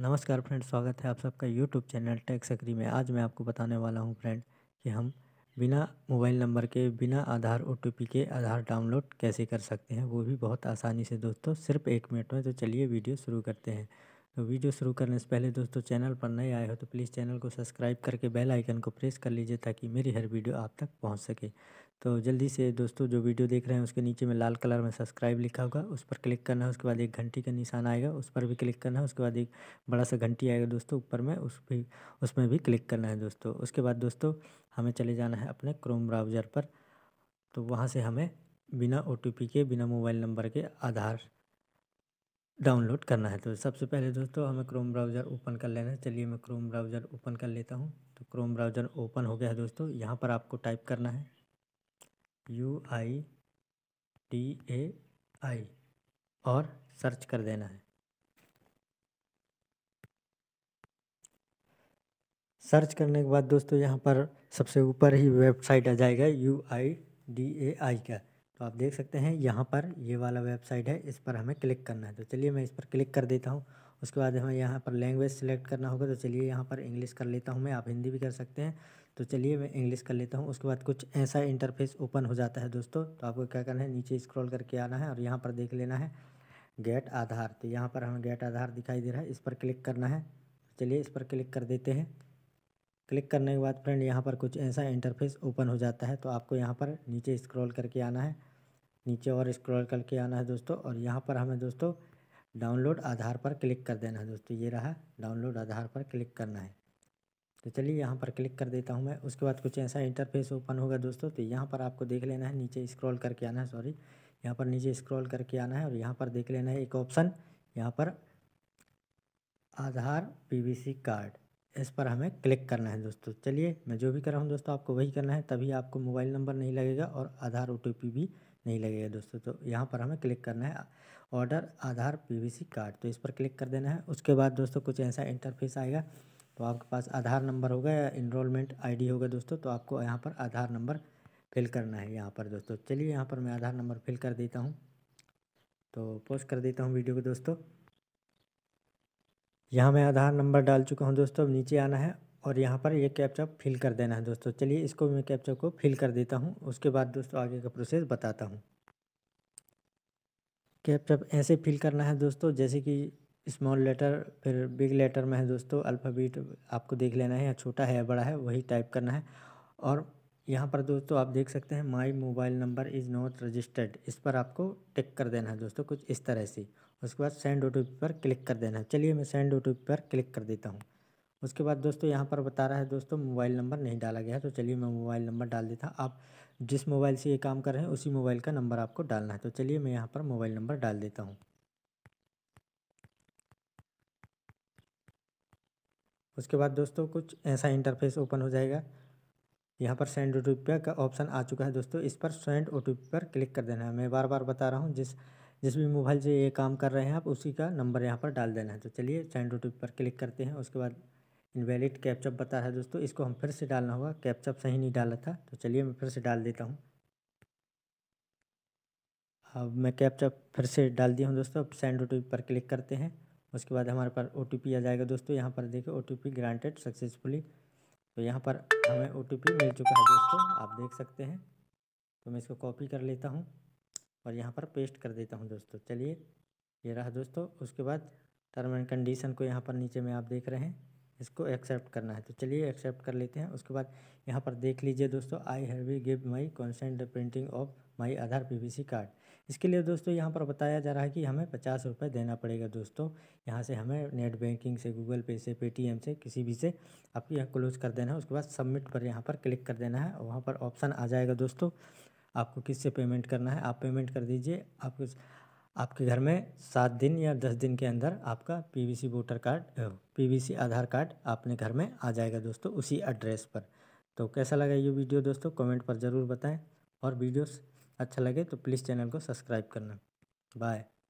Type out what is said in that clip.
नमस्कार फ्रेंड स्वागत है आप सबका यूट्यूब चैनल टेक सक्री में आज मैं आपको बताने वाला हूं फ्रेंड कि हम बिना मोबाइल नंबर के बिना आधार ओ के आधार डाउनलोड कैसे कर सकते हैं वो भी बहुत आसानी से दोस्तों सिर्फ एक मिनट में तो चलिए वीडियो शुरू करते हैं तो वीडियो शुरू करने से पहले दोस्तों चैनल पर नए आए हो तो प्लीज़ चैनल को सब्सक्राइब करके बेल आइकन को प्रेस कर लीजिए ताकि मेरी हर वीडियो आप तक पहुँच सके तो जल्दी से दोस्तों जो वीडियो देख रहे हैं उसके नीचे में लाल कलर में सब्सक्राइब लिखा होगा उस पर क्लिक करना है उसके बाद एक घंटी का निशान आएगा उस पर भी क्लिक करना है उसके बाद एक बड़ा सा घंटी आएगा दोस्तों ऊपर में उस भी उसमें भी क्लिक करना है दोस्तों उसके बाद दोस्तों हमें चले जाना है अपने क्रोम ब्राउज़र पर तो वहाँ से हमें बिना ओ के बिना मोबाइल नंबर के आधार डाउनलोड करना है तो सबसे पहले दोस्तों हमें क्रोम ब्राउज़र ओपन कर लेना है चलिए मैं क्रोम ब्राउज़र ओपन कर लेता हूँ तो क्रोम ब्राउज़र ओपन हो गया है दोस्तों यहाँ पर आपको टाइप करना है यू आई टी ए आई और सर्च कर देना है सर्च करने के बाद दोस्तों यहाँ पर सबसे ऊपर ही वेबसाइट आ जाएगा यू आई डी ए आई का तो आप देख सकते हैं यहाँ पर ये वाला वेबसाइट है इस पर हमें क्लिक करना है तो चलिए मैं इस पर क्लिक कर देता हूँ उसके बाद हमें यहाँ पर लैंग्वेज सेलेक्ट करना होगा तो चलिए यहाँ पर इंग्लिश कर लेता हूँ मैं आप हिंदी भी कर सकते हैं तो चलिए मैं इंग्लिश कर लेता हूँ उसके बाद कुछ ऐसा इंटरफेस ओपन हो जाता है दोस्तों तो आपको क्या करना है नीचे स्क्रॉल करके आना है और यहाँ पर देख लेना है गेट आधार तो यहाँ पर हमें गेट आधार दिखाई दे रहा है इस पर क्लिक करना है चलिए इस पर क्लिक कर देते हैं क्लिक करने के बाद फ्रेंड यहाँ पर कुछ ऐसा इंटरफेस ओपन हो जाता है तो आपको यहाँ पर नीचे स्क्रॉल करके आना है नीचे और स्क्रॉल करके आना है दोस्तों और यहाँ पर हमें दोस्तों डाउनलोड आधार पर क्लिक कर देना है दोस्तों ये रहा डाउनलोड आधार पर क्लिक करना है तो चलिए यहाँ पर क्लिक कर देता हूँ मैं उसके बाद कुछ ऐसा इंटरफेस ओपन होगा दोस्तों तो यहाँ पर आपको देख लेना है नीचे स्क्रॉल करके आना है सॉरी यहाँ पर नीचे स्क्रॉल करके आना है और यहाँ पर देख लेना है एक ऑप्शन यहाँ पर आधार पीवीसी कार्ड इस पर हमें क्लिक करना है दोस्तों चलिए मैं जो भी कर रहा हूँ दोस्तों आपको वही करना है तभी आपको मोबाइल नंबर नहीं लगेगा और आधार ओ भी नहीं लगेगा दोस्तों तो यहाँ पर हमें क्लिक करना है ऑर्डर आधार पीवीसी कार्ड तो इस पर क्लिक कर देना है उसके बाद दोस्तों कुछ ऐसा इंटरफेस आएगा तो आपके पास आधार नंबर होगा या इनरोलमेंट आईडी होगा दोस्तों तो आपको यहाँ पर आधार नंबर फिल करना है यहाँ पर दोस्तों चलिए यहाँ पर मैं आधार नंबर फिल कर देता हूँ तो पोस्ट कर देता हूँ वीडियो को दोस्तों यहाँ मैं आधार नंबर डाल चुका हूँ दोस्तों अब नीचे आना है और यहाँ पर ये कैप्चा फिल कर देना है दोस्तों चलिए इसको मैं कैप्चा को फिल कर देता हूँ उसके बाद दोस्तों आगे का प्रोसेस बताता हूँ कैप्चा ऐसे फिल करना है दोस्तों जैसे कि स्मॉल लेटर फिर बिग लेटर में है दोस्तों अल्फ़ाबेट आपको देख लेना है या छोटा है या बड़ा है वही टाइप करना है और यहाँ पर दोस्तों आप देख सकते हैं my mobile number is not registered इस पर आपको टिक कर देना है दोस्तों कुछ इस तरह से उसके बाद सेंड ओ पर क्लिक कर देना है चलिए मैं सेंड ओ पर क्लिक कर देता हूँ उसके बाद दोस्तों यहाँ पर बता रहा है दोस्तों मोबाइल नंबर नहीं डाला गया है तो चलिए मैं मोबाइल नंबर डाल देता हूँ आप जिस मोबाइल से ये काम कर रहे हैं उसी मोबाइल का नंबर आपको डालना है तो चलिए मैं यहाँ पर मोबाइल नंबर डाल देता हूँ उसके बाद दोस्तों कुछ ऐसा इंटरफेस ओपन हो जाएगा यहाँ पर सेंड ओ का ऑप्शन आ चुका है दोस्तों इस पर सेंड ओ पर क्लिक कर देना है मैं बार बार बता रहा हूँ जिस जिस भी मोबाइल से ये काम कर रहे हैं आप उसी का नंबर यहाँ पर डाल देना है तो चलिए सेंड ओ पर क्लिक करते हैं उसके बाद इनवैलिड कैप्चअप बता है दोस्तों इसको हम फिर से डालना होगा कैप्चअप सही नहीं डाला था तो चलिए मैं फिर से डाल देता हूँ अब मैं कैप्चअप फिर से डाल दिया हूँ दोस्तों अब सेंड ओ पर क्लिक करते हैं उसके बाद हमारे पास ओ आ जाएगा दोस्तों यहाँ पर देखो ओ ग्रांटेड सक्सेसफुली तो यहाँ पर हमें ओ मिल चुका है दोस्तों आप देख सकते हैं तो मैं इसको कॉपी कर लेता हूँ और यहाँ पर पेस्ट कर देता हूँ दोस्तों चलिए ये रहा दोस्तों उसके बाद टर्म एंड कंडीशन को यहाँ पर नीचे में आप देख रहे हैं इसको एक्सेप्ट करना है तो चलिए एक्सेप्ट कर लेते हैं उसके बाद यहाँ पर देख लीजिए दोस्तों I have give my consent printing of my Aadhaar PVC card इसके लिए दोस्तों यहाँ पर बताया जा रहा है कि हमें पचास रुपये देना पड़ेगा दोस्तों यहाँ से हमें नेट बैंकिंग से गूगल पे से पेटीएम से किसी भी से आपको यहाँ क्लोज कर देना है उसके बाद सबमिट पर यहाँ पर क्लिक कर देना है वहाँ पर ऑप्शन आ जाएगा दोस्तों आपको किससे पेमेंट करना है आप पेमेंट कर दीजिए आपको आपके घर में सात दिन या दस दिन के अंदर आपका PVC voter card PVC Aadhaar card आपने घर में आ जाएगा दोस्तों उसी एड्रेस पर तो कैसा लगा ये वीडियो दोस्तों कमेंट पर ज़रूर बताएं और वीडियोस अच्छा लगे तो प्लीज़ चैनल को सब्सक्राइब करना बाय